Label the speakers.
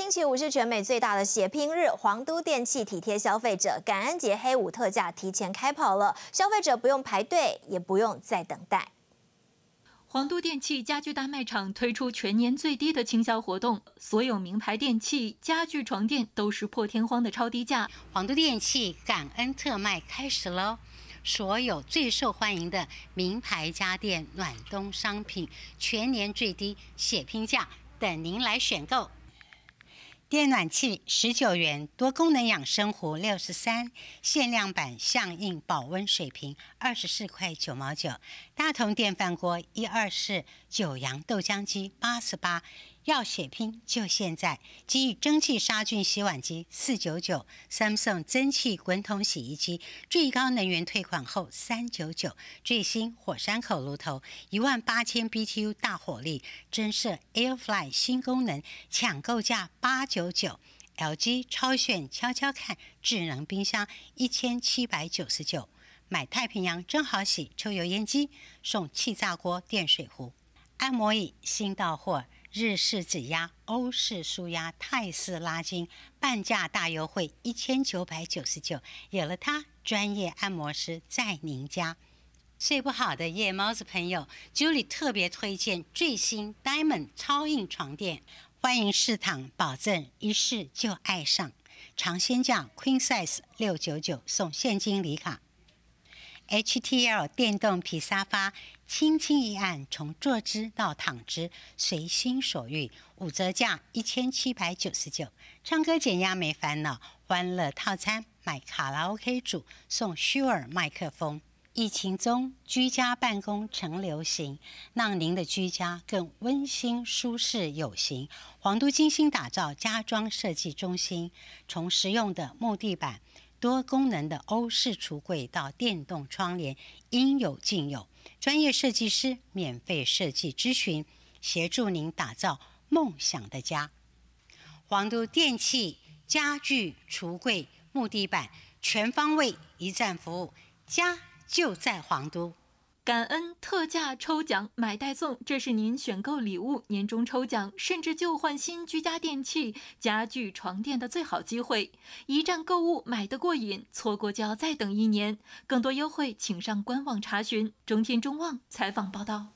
Speaker 1: 星期五是全美最大的血拼日，皇都电器体贴消费者，感恩节黑五特价提前开跑了，消费者不用排队，也不用再等待。皇都电器家具大卖场推出全年最低的倾销活动，所有名牌电器、家具、床垫都是破天荒的超低价，皇都电器感恩
Speaker 2: 特卖开始喽！所有最受欢迎的名牌家电、暖冬商品，全年最低血拼价，等您来选购。电暖器十九元，多功能养生壶六十三，限量版相应保温水瓶二十四块九毛九，大同电饭锅一二四，九阳豆浆机八十八。要血拼就现在！给予蒸汽杀菌洗碗机四九九，Samsung 蒸汽滚筒洗衣机最高能源退款后三九九，最新火山口炉头一万八千 BTU 大火力，增设 AirFly 新功能，抢购价八九九。LG 超炫悄悄看智能冰箱一千七百九十九，买太平洋真好洗抽油烟机送气炸锅、电水壶，按摩椅新到货。日式指压，欧式舒压，泰式拉筋，半价大优惠，一千九百九十九。有了它，专业按摩师在您家。睡不好的夜猫子朋友，Julie 特别推荐最新 Diamond 超硬床垫，欢迎试躺，保证一试就爱上。尝鲜价 Queen Size 六九九，送现金礼卡。HTL 电动皮沙发，轻轻一按，从坐姿到躺姿，随心所欲。五折价一千七百九十九，唱歌减压没烦恼，欢乐套餐买卡拉 OK 组送 Sure 麦克风。疫情中居家办公成流行，让您的居家更温馨舒适有型。黄都精心打造家装设计中心，从实用的木地板。多功能的欧式橱柜到电动窗帘，应有尽有。专业设计师免费设计咨询，协助您打造梦想的家。皇都电器、家具、橱柜、木地板，全方位
Speaker 1: 一站服务，家就在皇都。感恩特价抽奖买代送，这是您选购礼物、年终抽奖，甚至旧换新、居家电器、家具、床垫的最好机会。一站购物，买的过瘾，错过就要再等一年。更多优惠，请上官网查询。中天中望采访报道。